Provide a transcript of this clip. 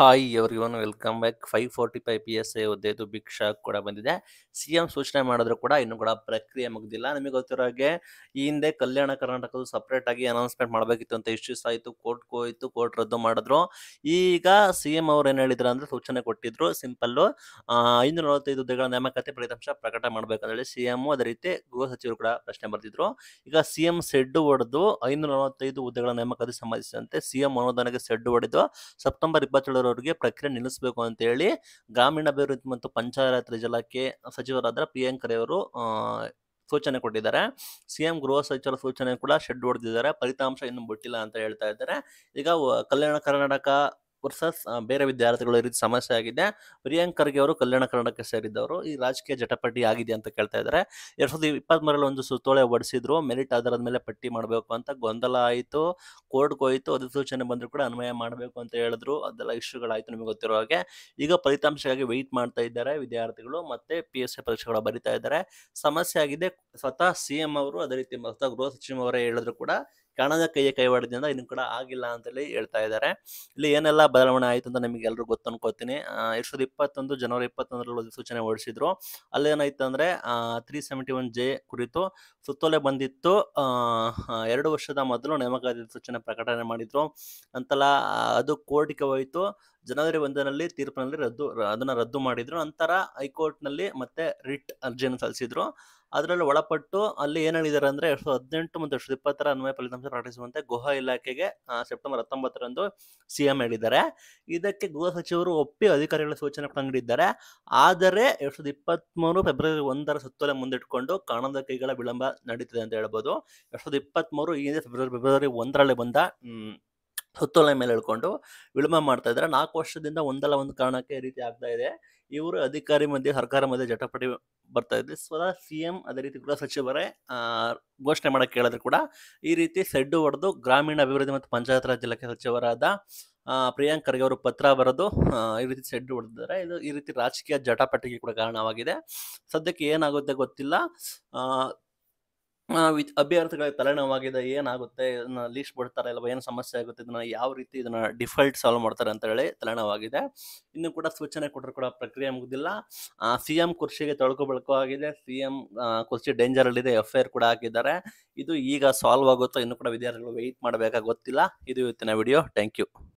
hi everyone welcome back five forty five P S A ಹುದ್ದೆದು big shock ಕೂಡ ಬಂದಿದೆ CM ಸೂಚನೆ ಮಾಡಿದ್ರು ಕೂಡ ಇನ್ನು ಕೂಡ ಪ್ರಕ್ರಿಯೆ ಮುಗ್ದಿಲ್ಲ ನಿಮಗೆ ಗೊತ್ತಿರೋ ಹಾಗೆ ಈ ಹಿಂದೆ ಕಲ್ಯಾಣ ಕರ್ನಾಟಕದ ಸಪ್ರೇಟ್ ಆಗಿ ಅನೌನ್ಸ್ಮೆಂಟ್ ಮಾಡಬೇಕಿತ್ತು ಅಂತ ಇಶ್ಯೂಸ್ ಆಯಿತು ಕೋರ್ಟ್ ಹೋಯಿತು ಕೋರ್ಟ್ ರದ್ದು ಮಾಡಿದ್ರು ಈಗ ಸಿಎಂ ಅವ್ರು ಏನು ಹೇಳಿದ್ರು ಅಂದ್ರೆ ಸೂಚನೆ ಕೊಟ್ಟಿದ್ರು ಸಿಂಪಲ್ಲು ಐನೂರ ನಲವತ್ತೈದು ಹುದ್ದೆಗಳ ನೇಮಕಾತಿ ಫಲಿತಾಂಶ ಪ್ರಕಟ ಮಾಡಬೇಕಂದೇಳಿ ಸಿ ಎಂ ಅದೇ ರೀತಿ ಗೃಹ ಸಚಿವರು ಕೂಡ ಪ್ರಶ್ನೆ ಬರ್ತಿದ್ರು ಈಗ ಸಿ ಎಂ ಸೆಡ್ಡು ಹೊಡೆದು ಐನೂರ ನಲವತ್ತೈದು ಹುದ್ದೆಗಳ ನೇಮಕಾತಿ ಸಂಬಂಧಿಸಿದಂತೆ ಸಿಎಂ ಅನುದಾನಕ್ಕೆ ಸೆಡ್ ಹೊಡೆದು ಸೆಪ್ಟೆಂಬರ್ ಇಪ್ಪತ್ತೇಳರ ಮಾಡೋರಿಗೆ ಪ್ರಕ್ರಿಯೆ ನಿಲ್ಲಿಸಬೇಕು ಅಂತ ಹೇಳಿ ಗ್ರಾಮೀಣಾಭಿವೃದ್ಧಿ ಮತ್ತು ಪಂಚಾಯತ್ ರಾಜ್ ಇಲಾಖೆ ಸಚಿವರಾದ ಪ್ರಿಯಾಂಕ್ ಅವರು ಸೂಚನೆ ಕೊಟ್ಟಿದ್ದಾರೆ ಸಿಎಂ ಗೃಹ ಸಚಿವರ ಸೂಚನೆ ಕೂಡ ಶೆಡ್ ಹೊಡೆದಿದ್ದಾರೆ ಫಲಿತಾಂಶ ಇನ್ನು ಬಿಟ್ಟಿಲ್ಲ ಅಂತ ಹೇಳ್ತಾ ಇದ್ದಾರೆ ಈಗ ಕಲ್ಯಾಣ ಕರ್ನಾಟಕ ವರ್ಸಸ್ ಬೇರೆ ವಿದ್ಯಾರ್ಥಿಗಳು ಈ ರೀತಿ ಸಮಸ್ಯೆ ಆಗಿದೆ ಪ್ರಿಯಾಂಕ್ ಖರ್ಗೆ ಅವರು ಕಲ್ಯಾಣ ಕರ್ನಾಟಕ ಸೇರಿದ್ದವರು ಈ ರಾಜಕೀಯ ಜಟಪಟ್ಟಿ ಆಗಿದೆ ಅಂತ ಕೇಳ್ತಾ ಇದ್ದಾರೆ ಎರಡ್ ಸಾವಿರದ ಇಪ್ಪತ್ತ್ಮೂರಲ್ಲಿ ಒಂದು ಸುತ್ತೋಲೆ ಹೊಡಿಸಿದ್ರು ಮೆರಿಟ್ ಆಧಾರದ ಮೇಲೆ ಪಟ್ಟಿ ಮಾಡಬೇಕು ಅಂತ ಗೊಂದಲ ಆಯಿತು ಕೋರ್ಟ್ಗೆ ಹೋಯಿತು ಅಧಿಸೂಚನೆ ಬಂದರೂ ಕೂಡ ಅನ್ವಯ ಮಾಡಬೇಕು ಅಂತ ಹೇಳಿದ್ರು ಅದೆಲ್ಲ ಇಶ್ಯೂಗಳಾಯಿತು ನಿಮಗೆ ಗೊತ್ತಿರೋ ಹಾಗೆ ಈಗ ಫಲಿತಾಂಶಗಾಗಿ ವೆಯ್ಟ್ ಮಾಡ್ತಾ ಇದ್ದಾರೆ ವಿದ್ಯಾರ್ಥಿಗಳು ಮತ್ತೆ ಪಿ ಎಸ್ ಸಿ ಪರೀಕ್ಷೆಗಳು ಬರಿತಾ ಇದ್ದಾರೆ ಸಮಸ್ಯೆ ಆಗಿದೆ ಸ್ವತಃ ಸಿ ಎಂ ಅವರು ಅದೇ ರೀತಿ ಸ್ವತಃ ಗೃಹ ಸಚಿವರೇ ಹೇಳಿದ್ರು ಕೂಡ ಕಣದ ಕೈಯ ಕೈವಾಡದಿಂದ ಇನ್ನು ಕೂಡ ಆಗಿಲ್ಲ ಅಂತೇಳಿ ಹೇಳ್ತಾ ಇದ್ದಾರೆ ಇಲ್ಲಿ ಏನೆಲ್ಲ ಬದಲಾವಣೆ ಆಯಿತು ಅಂತ ನಿಮಗೆ ಎಲ್ಲರೂ ಗೊತ್ತು ಅನ್ಕೋತೀನಿ ಎರಡು ಸಾವಿರದ ಇಪ್ಪತ್ತೊಂದು ಜನವರಿ ಇಪ್ಪತ್ತೊಂದರಲ್ಲಿ ಸೂಚನೆ ಹೊರಡಿಸಿದ್ರು ಅಲ್ಲೇನಾಯ್ತು ಅಂದರೆ ತ್ರೀ ಸೆವೆಂಟಿ ಒನ್ ಜೆ ಕುರಿತು ಸುತ್ತೋಲೆ ಬಂದಿತ್ತು ಎರಡು ವರ್ಷದ ಮೊದಲು ನೇಮಕಾತಿ ಸೂಚನೆ ಪ್ರಕಟಣೆ ಮಾಡಿದ್ರು ಅಂತೆಲ್ಲ ಅದು ಕೋರ್ಟ್ಗೆ ಹೋಯಿತು ಜನವರಿ ಒಂದರಲ್ಲಿ ತೀರ್ಪಿನಲ್ಲಿ ರದ್ದು ಅದನ್ನ ರದ್ದು ಮಾಡಿದ್ರು ನಂತರ ಹೈಕೋರ್ಟ್ನಲ್ಲಿ ಮತ್ತೆ ರಿಟ್ ಅರ್ಜಿಯನ್ನು ಸಲ್ಲಿಸಿದ್ರು ಅದರಲ್ಲಿ ಒಳಪಟ್ಟು ಅಲ್ಲಿ ಏನ್ ಹೇಳಿದ್ದಾರೆ ಅಂದ್ರೆ ಎರಡ್ ಸಾವಿರದ ಹದಿನೆಂಟು ಮತ್ತು ಎರಡ್ ಸಾವಿರದ ಇಪ್ಪತ್ತರ ಅನ್ವಯ ಫಲಿತಾಂಶ ಪ್ರಕಟಿಸುವಂತೆ ಗೃಹ ಇಲಾಖೆಗೆ ಸೆಪ್ಟೆಂಬರ್ ಹತ್ತೊಂಬತ್ತರಂದು ಸಿ ಎಂ ಹೇಳಿದ್ದಾರೆ ಇದಕ್ಕೆ ಗೃಹ ಸಚಿವರು ಒಪ್ಪಿ ಅಧಿಕಾರಿಗಳ ಸೂಚನೆ ಕಂಡಿದ್ದಾರೆ ಆದರೆ ಎರಡ್ ಸಾವಿರದ ಇಪ್ಪತ್ಮೂರು ಫೆಬ್ರವರಿ ಒಂದರ ಸುತ್ತಲೇ ಮುಂದಿಟ್ಕೊಂಡು ಕಾಣದ ಕೈಗಳ ವಿಳಂಬ ನಡೀತಿದೆ ಅಂತ ಹೇಳ್ಬೋದು ಎರಡ್ ಸಾವಿರದ ಇಪ್ಪತ್ತ್ಮೂರು ಮೂರು ಈ ಫೆಬ್ರವರಿ ಫೆಬ್ರವರಿ ಒಂದರಲ್ಲಿ ಬಂದ ಸುತ್ತೋಲೆ ಮೇಲೆ ಹೇಳ್ಕೊಂಡು ವಿಳಂಬ ಮಾಡ್ತಾ ಇದ್ದಾರೆ ನಾಲ್ಕು ವರ್ಷದಿಂದ ಒಂದಲ್ಲ ಒಂದು ಕಾರಣಕ್ಕೆ ಈ ರೀತಿ ಆಗ್ತಾ ಇದೆ ಇವರು ಅಧಿಕಾರಿ ಮಧ್ಯೆ ಸರ್ಕಾರ ಮಧ್ಯೆ ಜಟಾಪಟಿ ಬರ್ತಾ ಇದ್ದಾರೆ ಸ್ವತಃ ಸಿ ಎಂ ಅದೇ ರೀತಿ ಕೂಡ ಸಚಿವರೇ ಘೋಷಣೆ ಮಾಡಕ್ಕೆ ಹೇಳಿದ್ರು ಕೂಡ ಈ ರೀತಿ ಸೆಡ್ಡು ಹೊಡೆದು ಗ್ರಾಮೀಣ ಅಭಿವೃದ್ಧಿ ಮತ್ತು ಪಂಚಾಯತ್ ರಾಜ್ ಇಲಾಖೆ ಸಚಿವರಾದ ಪ್ರಿಯಾಂಕ್ ಖರ್ಗೆ ಅವರು ಪತ್ರ ಬರೆದು ಈ ರೀತಿ ಸೆಡ್ಡು ಹೊಡೆದಿದ್ದಾರೆ ಇದು ಈ ರೀತಿ ರಾಜಕೀಯ ಜಟಾಪಟಿಗೆ ಕೂಡ ಕಾರಣವಾಗಿದೆ ಸದ್ಯಕ್ಕೆ ಏನಾಗುತ್ತೆ ಗೊತ್ತಿಲ್ಲ ಅಭ್ಯರ್ಥಿಗಳಿಗೆ ತಲೆನೋವಾಗಿದೆ ಏನಾಗುತ್ತೆ ಇದನ್ನ ಲೀಸ್ಟ್ ಬಿಡ್ತಾರೆ ಏನು ಸಮಸ್ಯೆ ಆಗುತ್ತೆ ಇದನ್ನ ಯಾವ ರೀತಿ ಇದನ್ನ ಡಿಫಾಲ್ಟ್ ಸಾಲ್ವ್ ಮಾಡ್ತಾರೆ ಅಂತ ಹೇಳಿ ತಲೆನೋವಾಗಿದೆ ಇನ್ನು ಕೂಡ ಸೂಚನೆ ಕೊಟ್ಟರು ಕೂಡ ಪ್ರಕ್ರಿಯೆ ಮುಗಿದಿಲ್ಲ ಸಿ ಎಂ ಕುರ್ಚಿಗೆ ತೊಳ್ಕೊಬಳ್ಕೋ ಆಗಿದೆ ಸಿ ಎಂ ಕುರ್ಚಿ ಡೇಂಜರ್ ಅಲ್ಲಿ ಇದೆ ಎಫ್ ಐ ಆರ್ ಕೂಡ ಹಾಕಿದ್ದಾರೆ ಇದು ಈಗ ಸಾಲ್ವ್ ಆಗುತ್ತೋ ಇನ್ನು ಕೂಡ ವಿದ್ಯಾರ್ಥಿಗಳು ವೆಯ್ಟ್ ಮಾಡಬೇಕಾ ಗೊತ್ತಿಲ್ಲ ಇದು ಇವತ್ತಿನ ವಿಡಿಯೋ ಥ್ಯಾಂಕ್ ಯು